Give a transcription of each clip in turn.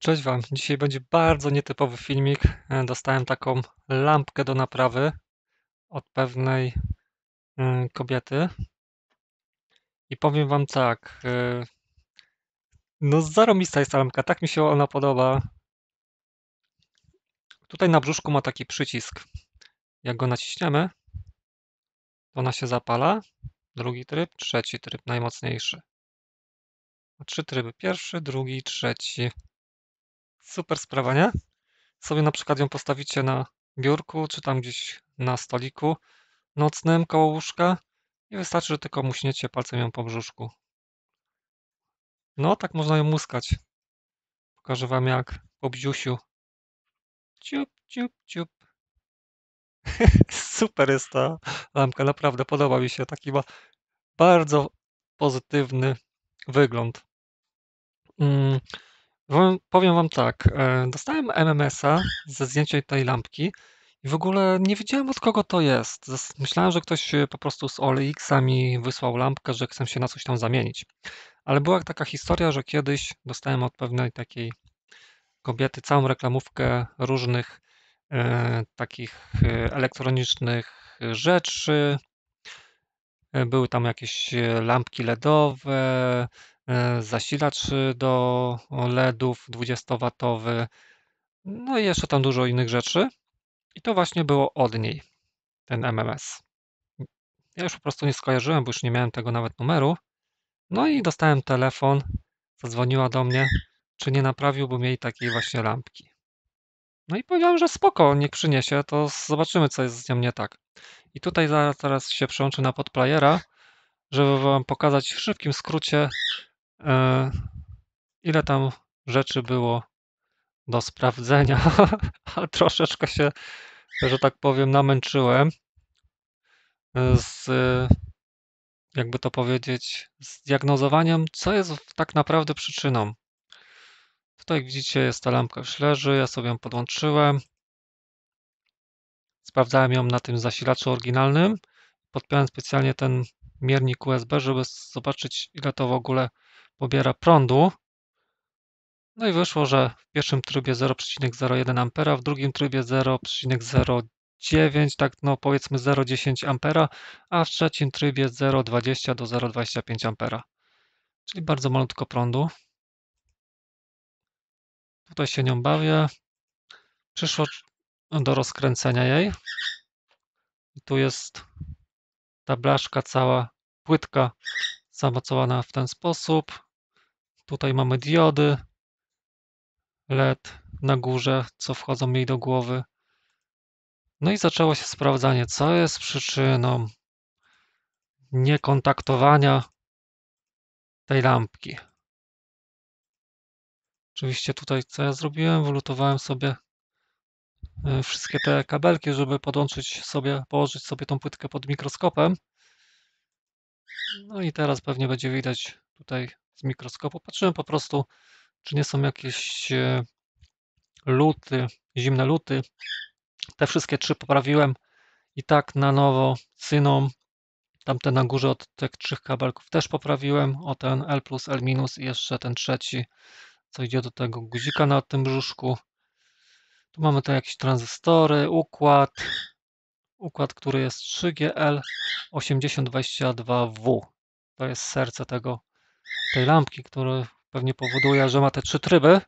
Cześć Wam. Dzisiaj będzie bardzo nietypowy filmik. E, dostałem taką lampkę do naprawy od pewnej e, kobiety. I powiem Wam tak. E, no, zaromista jest ta lampka. Tak mi się ona podoba. Tutaj na brzuszku ma taki przycisk. Jak go naciśniemy, to ona się zapala. Drugi tryb, trzeci tryb, najmocniejszy. Trzy tryby. Pierwszy, drugi, trzeci super sprawa, nie? Sobie na przykład ją postawicie na biurku, czy tam gdzieś na stoliku nocnym koło łóżka i wystarczy, że tylko muśniecie palcem ją po brzuszku. No, tak można ją muskać. Pokażę wam jak po bziusiu. Ciup, ciup, ciup. Super jest ta lampka, naprawdę podoba mi się. Taki ma bardzo pozytywny wygląd. Mm, Powiem wam tak, e, dostałem MMS-a ze zdjęciem tej lampki i w ogóle nie wiedziałem od kogo to jest. Myślałem, że ktoś po prostu z OLX-a mi wysłał lampkę, że chcę się na coś tam zamienić. Ale była taka historia, że kiedyś dostałem od pewnej takiej kobiety całą reklamówkę różnych e, takich e, elektronicznych rzeczy. E, były tam jakieś lampki LEDowe, E, zasilacz y, do LEDów 20W, no i jeszcze tam dużo innych rzeczy. I to właśnie było od niej, ten MMS. Ja już po prostu nie skojarzyłem, bo już nie miałem tego nawet numeru. No i dostałem telefon, zadzwoniła do mnie, czy nie naprawiłbym jej takiej właśnie lampki. No i powiedziałem, że spoko, niech przyniesie, to zobaczymy, co jest z nią nie tak. I tutaj zaraz, zaraz się przełączę na podplayera, żeby wam pokazać w szybkim skrócie, E, ile tam rzeczy było do sprawdzenia, ale troszeczkę się, że tak powiem, namęczyłem z, jakby to powiedzieć, z diagnozowaniem, co jest tak naprawdę przyczyną. Tutaj jak widzicie jest ta lampka w leży, ja sobie ją podłączyłem. Sprawdzałem ją na tym zasilaczu oryginalnym. Podpiąłem specjalnie ten miernik USB, żeby zobaczyć ile to w ogóle pobiera prądu. No i wyszło, że w pierwszym trybie 0,01 A, w drugim trybie 0,09, tak no powiedzmy 0,10 A, a w trzecim trybie 0,20 do 0,25 A. Czyli bardzo malutko prądu. Tutaj się nią bawię. Przyszło do rozkręcenia jej. I tu jest ta blaszka cała płytka zamocowana w ten sposób. Tutaj mamy diody LED na górze, co wchodzą mi do głowy. No i zaczęło się sprawdzanie, co jest przyczyną niekontaktowania tej lampki. Oczywiście tutaj co ja zrobiłem, wylutowałem sobie e, wszystkie te kabelki, żeby podłączyć sobie, położyć sobie tą płytkę pod mikroskopem. No i teraz pewnie będzie widać tutaj z mikroskopu. Patrzyłem po prostu, czy nie są jakieś e, luty, zimne luty. Te wszystkie trzy poprawiłem i tak na nowo syną. Tamte na górze od tych trzech kabelków też poprawiłem. O ten L plus, L minus i jeszcze ten trzeci, co idzie do tego guzika na tym brzuszku. Tu mamy te jakieś tranzystory, układ. Układ, który jest 3GL8022W. To jest serce tego tej lampki, który pewnie powoduje, że ma te trzy tryby.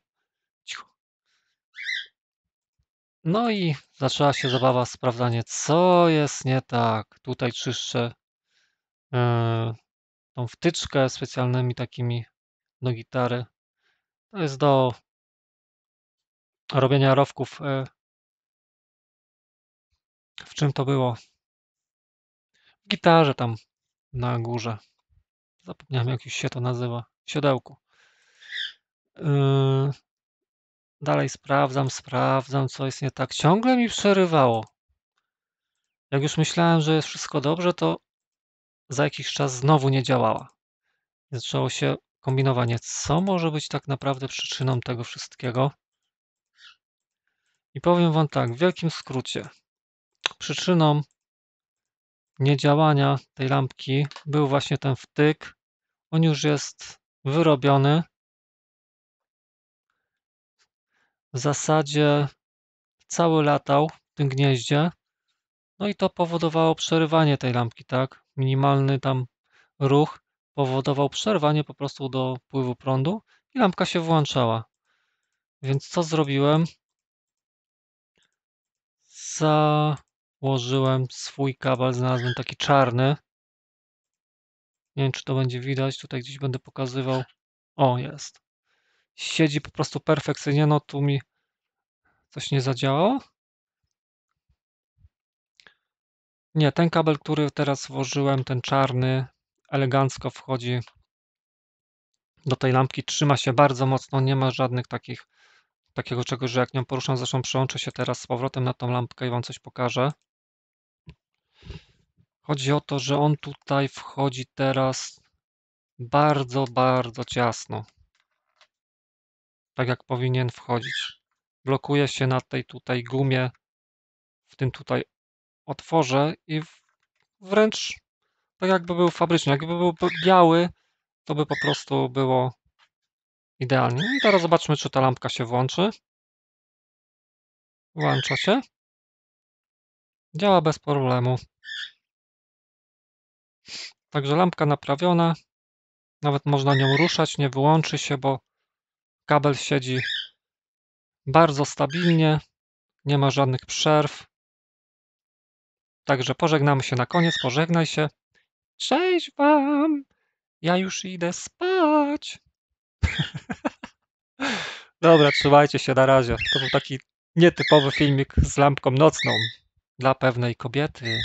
No i zaczęła się zabawa, sprawdzanie, co jest nie tak. Tutaj czyszczę yy, tą wtyczkę specjalnymi takimi do gitary. To jest do robienia rowków. Yy. W czym to było? W gitarze tam na górze. Zapomniałem, jak się to nazywa. Siodełku. Yy, dalej sprawdzam, sprawdzam, co jest nie tak. Ciągle mi przerywało. Jak już myślałem, że jest wszystko dobrze, to za jakiś czas znowu nie działała. Zaczęło się kombinowanie, co może być tak naprawdę przyczyną tego wszystkiego. I powiem Wam tak, w wielkim skrócie. Przyczyną niedziałania tej lampki był właśnie ten wtyk. On już jest wyrobiony. W zasadzie cały latał w tym gnieździe. No i to powodowało przerywanie tej lampki, tak? Minimalny tam ruch powodował przerwanie po prostu do pływu prądu i lampka się włączała. Więc co zrobiłem? Za Włożyłem swój kabel, znalazłem taki czarny. Nie wiem, czy to będzie widać. Tutaj gdzieś będę pokazywał. O, jest. Siedzi po prostu perfekcyjnie. No tu mi coś nie zadziałało. Nie, ten kabel, który teraz włożyłem, ten czarny, elegancko wchodzi do tej lampki. Trzyma się bardzo mocno, nie ma żadnych takich, takiego czegoś, że jak nią poruszam, zresztą przełączę się teraz z powrotem na tą lampkę i Wam coś pokażę. Chodzi o to, że on tutaj wchodzi teraz bardzo, bardzo ciasno. Tak jak powinien wchodzić. Blokuje się na tej tutaj gumie, w tym tutaj otworze i wręcz tak jakby był fabryczny. Jakby był biały, to by po prostu było idealnie. No I teraz zobaczmy, czy ta lampka się włączy. Włącza się. Działa bez problemu. Także lampka naprawiona. Nawet można nią ruszać, nie wyłączy się, bo kabel siedzi bardzo stabilnie. Nie ma żadnych przerw. Także pożegnamy się na koniec. Pożegnaj się. Cześć wam! Ja już idę spać. Dobra, trzymajcie się na razie. To był taki nietypowy filmik z lampką nocną dla pewnej kobiety.